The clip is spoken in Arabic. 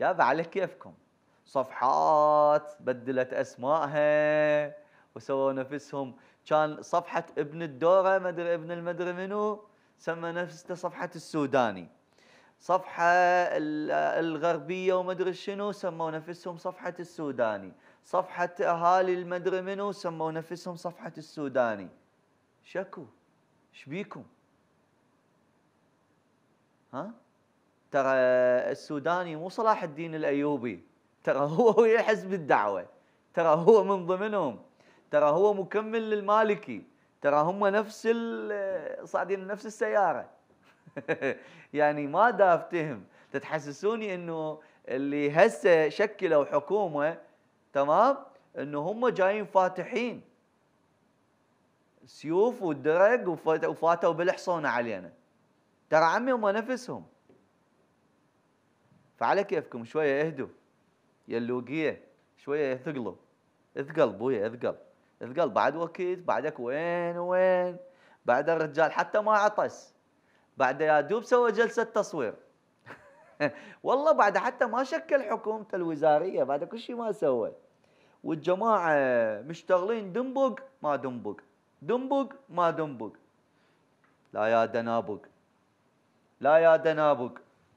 يابا على كيفكم صفحات بدلت اسمائها وسووا نفسهم كان صفحه ابن الدوره ما ادري ابن المدري منو سمى نفسه صفحه السوداني صفحه الغربيه وما ادري شنو سموا نفسهم صفحه السوداني صفحه اهالي المدري منو سموا نفسهم صفحه السوداني شكو شبيكم ها ترى السوداني مو صلاح الدين الايوبي ترى هو ويا حزب الدعوه ترى هو من ضمنهم ترى هو مكمل للمالكي ترى هم نفس صاعدين نفس السياره يعني ما دافتهم تتحسسوني انه اللي هسه شكلوا حكومه تمام انه هم جايين فاتحين سيوف ودرج وفاتوا بالحصونه علينا ترى عمي هم نفسهم فعلى كيفكم شويه اهدوا يا اللوقيه شويه ثقلوا اثقل بويا اثقل اثقل بعد وقت بعدك وين وين بعد الرجال حتى ما عطس بعد يا دوب سوى جلسه تصوير والله بعد حتى ما شكل حكومته الوزارية بعد كل شيء ما سوى والجماعة مشتغلين دنبق ما دنبق دنبق ما دنبق لا يا دنابق لا يا دنابق